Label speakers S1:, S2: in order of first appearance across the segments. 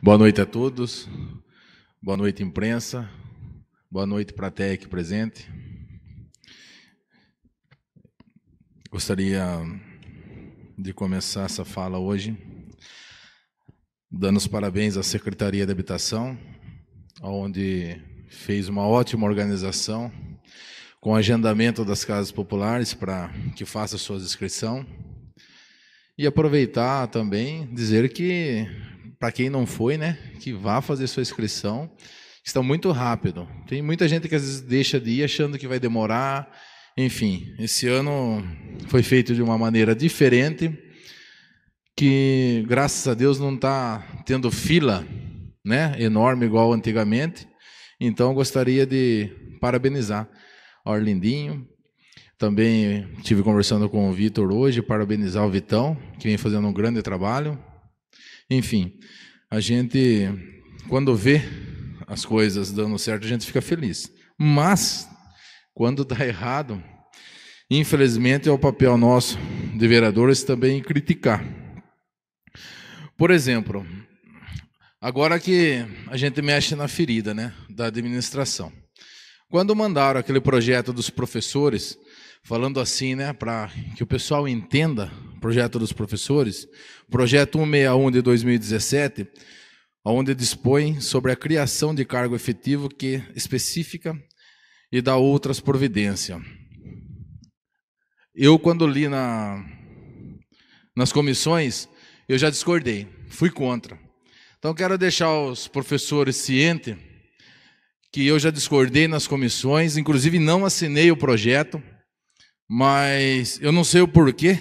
S1: Boa noite a todos. Boa noite, imprensa. Boa noite para a TEC presente. Gostaria de começar essa fala hoje dando os parabéns à Secretaria de Habitação, onde fez uma ótima organização com o agendamento das casas populares para que faça sua inscrição. E aproveitar também, dizer que, para quem não foi, né, que vá fazer sua inscrição, está muito rápido. Tem muita gente que às vezes deixa de ir achando que vai demorar. Enfim, esse ano foi feito de uma maneira diferente, que graças a Deus não está tendo fila né, enorme igual antigamente. Então, gostaria de parabenizar Orlindinho, também tive conversando com o Vitor hoje, parabenizar o Vitão, que vem fazendo um grande trabalho. Enfim, a gente, quando vê as coisas dando certo, a gente fica feliz. Mas, quando está errado, infelizmente é o papel nosso de vereadores também criticar. Por exemplo, agora que a gente mexe na ferida né, da administração. Quando mandaram aquele projeto dos professores, falando assim, né, para que o pessoal entenda o projeto dos professores, projeto 161 de 2017, onde dispõe sobre a criação de cargo efetivo que específica e dá outras providências. Eu quando li na nas comissões, eu já discordei, fui contra. Então quero deixar os professores cientes que eu já discordei nas comissões, inclusive não assinei o projeto mas eu não sei o porquê.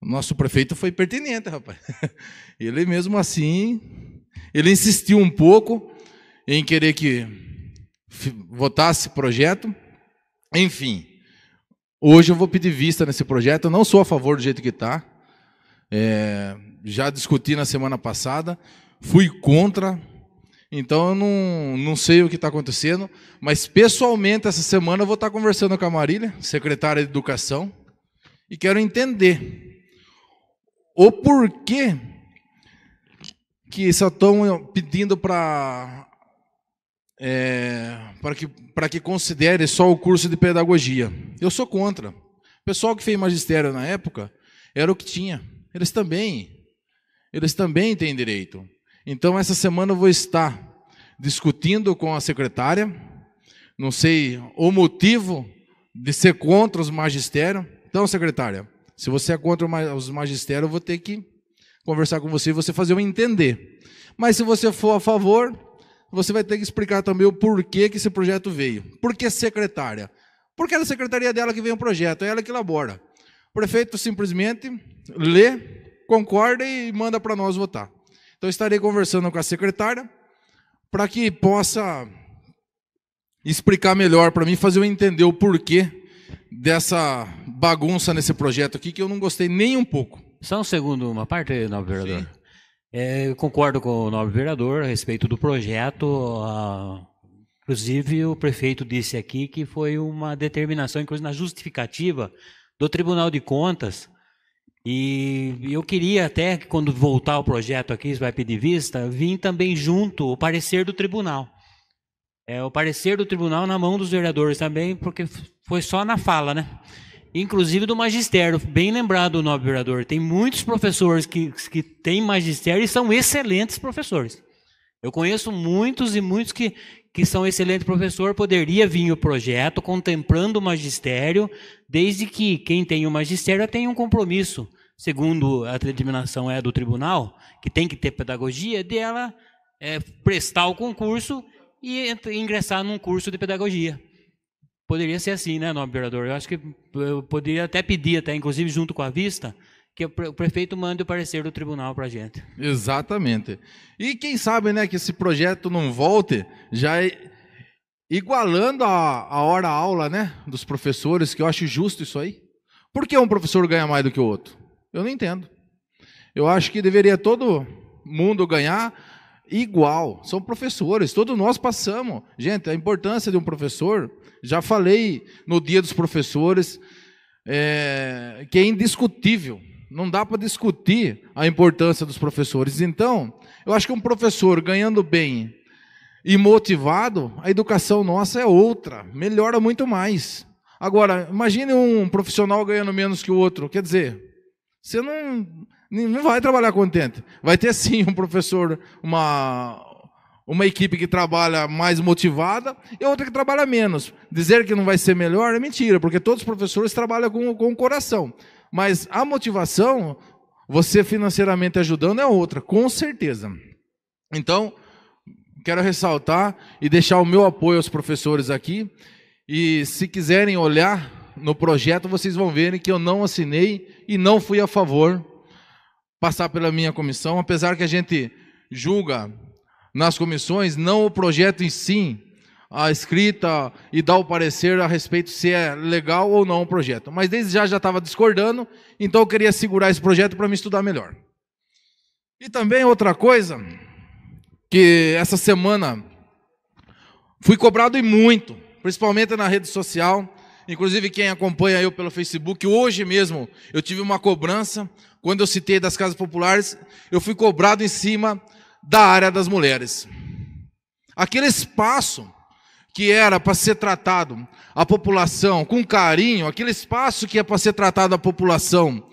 S1: O nosso prefeito foi pertinente, rapaz. Ele mesmo assim, ele insistiu um pouco em querer que votasse projeto. Enfim, hoje eu vou pedir vista nesse projeto. Eu não sou a favor do jeito que está. É, já discuti na semana passada. Fui contra então eu não, não sei o que está acontecendo, mas pessoalmente essa semana eu vou estar tá conversando com a Marília, secretária de Educação, e quero entender o porquê que só estão pedindo para é, para que para que considere só o curso de pedagogia. Eu sou contra. O pessoal que fez magistério na época era o que tinha. Eles também eles também têm direito. Então essa semana eu vou estar discutindo com a secretária, não sei o motivo de ser contra os magistérios. Então, secretária, se você é contra os magistérios, eu vou ter que conversar com você e você fazer eu entender. Mas se você for a favor, você vai ter que explicar também o porquê que esse projeto veio. Por que secretária? Porque é da secretaria dela que vem o projeto, é ela que elabora. O prefeito simplesmente lê, concorda e manda para nós votar. Então, estarei conversando com a secretária para que possa explicar melhor para mim, fazer eu entender o porquê
S2: dessa bagunça nesse projeto aqui que eu não gostei nem um pouco. Só um segundo, uma parte, nobre vereador. É, concordo com o nobre vereador a respeito do projeto. A... Ah, inclusive, o prefeito disse aqui que foi uma determinação, inclusive na justificativa do Tribunal de Contas, e eu queria até que quando voltar o projeto aqui, isso vai pedir vista, vim também junto o parecer do tribunal. É o parecer do tribunal na mão dos vereadores também, porque foi só na fala, né? Inclusive do magistério, bem lembrado o nobre vereador. Tem muitos professores que, que têm magistério e são excelentes professores. Eu conheço muitos e muitos que, que são excelente professor, poderia vir o projeto contemplando o magistério, desde que quem tem o magistério tenha um compromisso, segundo a determinação é do tribunal, que tem que ter pedagogia, dela é, prestar o concurso e ingressar num curso de pedagogia. Poderia ser assim, né, nobre vereador? Eu acho que eu poderia até pedir, até inclusive junto com a vista, que o prefeito mande o parecer do tribunal para a gente. Exatamente. E quem sabe, né, que esse projeto não volte,
S1: já é igualando a, a hora aula, né, dos professores, que eu acho justo isso aí. Por que um professor ganha mais do que o outro? Eu não entendo. Eu acho que deveria todo mundo ganhar igual. São professores, todos nós passamos. Gente, a importância de um professor, já falei no Dia dos Professores, é, que é indiscutível não dá para discutir a importância dos professores. Então, eu acho que um professor ganhando bem e motivado, a educação nossa é outra, melhora muito mais. Agora, imagine um profissional ganhando menos que o outro, quer dizer, você não, não vai trabalhar contente. Vai ter sim um professor, uma, uma equipe que trabalha mais motivada e outra que trabalha menos. Dizer que não vai ser melhor é mentira, porque todos os professores trabalham com, com o coração. Mas a motivação, você financeiramente ajudando, é outra, com certeza. Então, quero ressaltar e deixar o meu apoio aos professores aqui. E se quiserem olhar no projeto, vocês vão verem que eu não assinei e não fui a favor passar pela minha comissão, apesar que a gente julga nas comissões não o projeto em si, a escrita e dar o parecer a respeito se é legal ou não o projeto. Mas desde já já estava discordando, então eu queria segurar esse projeto para me estudar melhor. E também outra coisa que essa semana fui cobrado e muito, principalmente na rede social, inclusive quem acompanha eu pelo Facebook, hoje mesmo eu tive uma cobrança quando eu citei das casas populares, eu fui cobrado em cima da área das mulheres. Aquele espaço que era para ser tratado a população com carinho, aquele espaço que é para ser tratado a população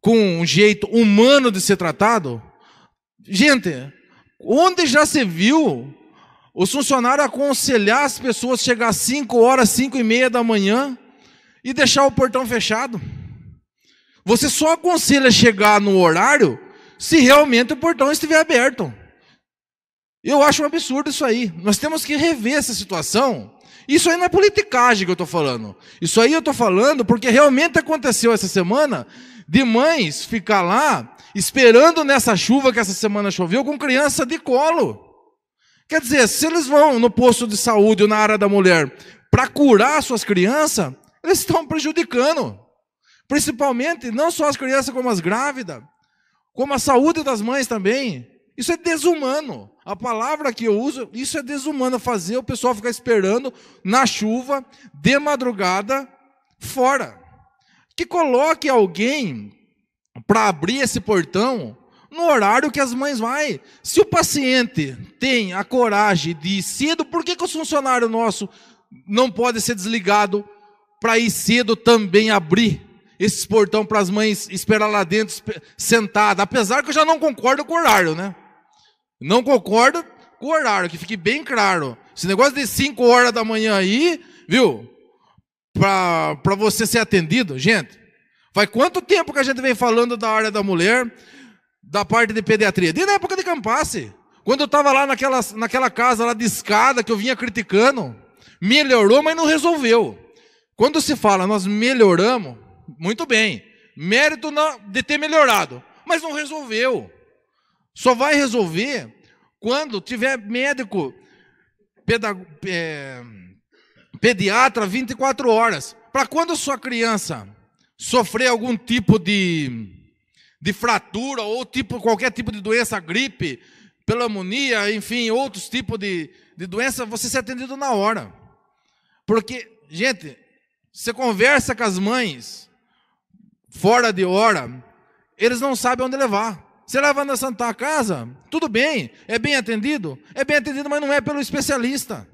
S1: com um jeito humano de ser tratado, gente, onde já se viu o funcionário aconselhar as pessoas a chegar às 5 horas, 5 e meia da manhã e deixar o portão fechado? Você só aconselha chegar no horário se realmente o portão estiver aberto. Eu acho um absurdo isso aí. Nós temos que rever essa situação. Isso aí não é politicagem que eu estou falando. Isso aí eu estou falando porque realmente aconteceu essa semana de mães ficar lá esperando nessa chuva que essa semana choveu com criança de colo. Quer dizer, se eles vão no posto de saúde ou na área da mulher para curar suas crianças, eles estão prejudicando. Principalmente, não só as crianças, como as grávidas, como a saúde das mães também. Isso é desumano. A palavra que eu uso, isso é desumano. É fazer o pessoal ficar esperando na chuva, de madrugada, fora. Que coloque alguém para abrir esse portão no horário que as mães vai. Se o paciente tem a coragem de ir cedo, por que, que o funcionário nosso não pode ser desligado para ir cedo também abrir esse portão para as mães esperar lá dentro sentada? Apesar que eu já não concordo com o horário, né? Não concordo com o horário, que fique bem claro. Esse negócio de 5 horas da manhã aí, viu? Para você ser atendido, gente. Faz quanto tempo que a gente vem falando da área da mulher, da parte de pediatria? Desde a época de Campasse. Quando eu estava lá naquela, naquela casa lá de escada que eu vinha criticando, melhorou, mas não resolveu. Quando se fala nós melhoramos, muito bem. Mérito de ter melhorado, mas não resolveu. Só vai resolver quando tiver médico, é... pediatra 24 horas. Para quando sua criança sofrer algum tipo de, de fratura ou tipo, qualquer tipo de doença, gripe, pneumonia, enfim, outros tipos de, de doença, você ser atendido na hora. Porque, gente, você conversa com as mães fora de hora, eles não sabem onde levar. Você leva na Santa Casa, tudo bem, é bem atendido? É bem atendido, mas não é pelo especialista.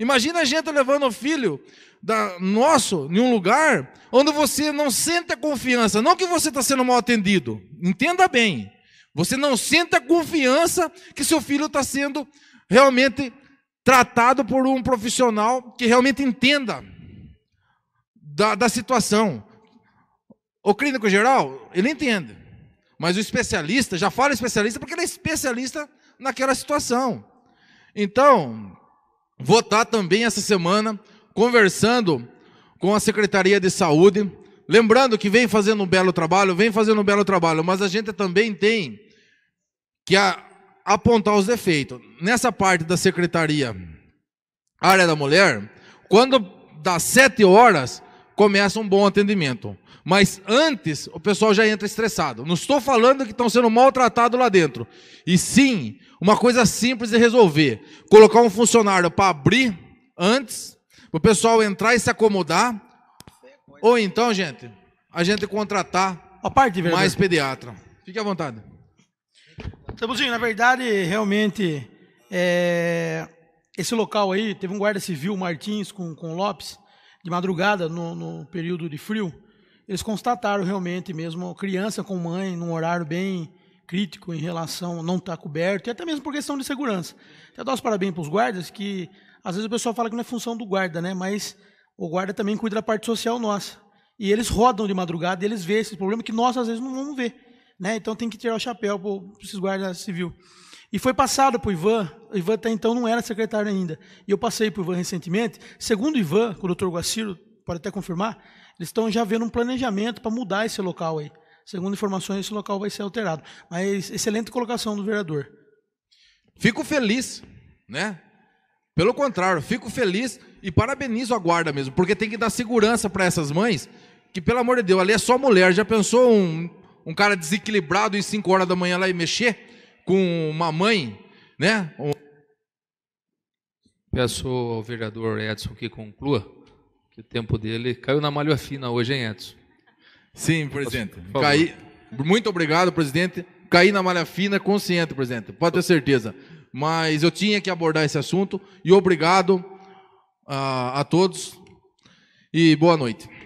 S1: Imagina a gente levando o filho da, nosso em um lugar onde você não sente a confiança. Não que você está sendo mal atendido, entenda bem. Você não sente a confiança que seu filho está sendo realmente tratado por um profissional que realmente entenda da, da situação. O clínico geral, ele entende. Mas o especialista, já fala especialista porque ele é especialista naquela situação. Então, vou estar também essa semana conversando com a Secretaria de Saúde, lembrando que vem fazendo um belo trabalho, vem fazendo um belo trabalho, mas a gente também tem que a, apontar os defeitos. Nessa parte da Secretaria Área da Mulher, quando das sete horas começa um bom atendimento. Mas antes, o pessoal já entra estressado. Não estou falando que estão sendo maltratados lá dentro. E sim, uma coisa simples de resolver: colocar um funcionário para abrir antes, para o pessoal entrar e se acomodar. Ou então, gente, a gente contratar a parte, mais pediatra. Fique à vontade. Tabuzinho, na verdade, realmente, é... esse local aí, teve um guarda civil, Martins, com, com Lopes, de madrugada, no, no período de frio, eles constataram realmente mesmo criança com mãe num horário bem crítico em relação a não estar tá coberto, e até mesmo por questão de segurança. Até dou os parabéns para os guardas, que às vezes o pessoal fala que não é função do guarda, né? mas o guarda também cuida da parte social nossa. E eles rodam de madrugada e eles veem esse problema que nós às vezes não vamos ver. Né? Então tem que tirar o chapéu para esses guardas civil. E foi passado para o Ivan, o Ivan até então não era secretário ainda, e eu passei para o Ivan recentemente, segundo o Ivan, com o doutor Guaciro, pode até confirmar, eles estão já vendo um planejamento para mudar esse local aí. Segundo informações, esse local vai ser alterado. Mas excelente colocação do vereador. Fico feliz, né? Pelo contrário, fico feliz e parabenizo a guarda mesmo, porque tem que dar segurança para essas mães, que pelo amor de Deus, ali é só mulher. Já pensou um, um cara desequilibrado em 5 horas da manhã lá e mexer? com uma mãe, né? Peço ao vereador Edson que conclua, que o tempo dele caiu na malha fina hoje, hein, Edson? Sim, presidente. Caí... Muito obrigado, presidente. Caí na malha fina, consciente, presidente. Pode ter certeza. Mas eu tinha que abordar esse assunto e obrigado a, a todos e boa noite.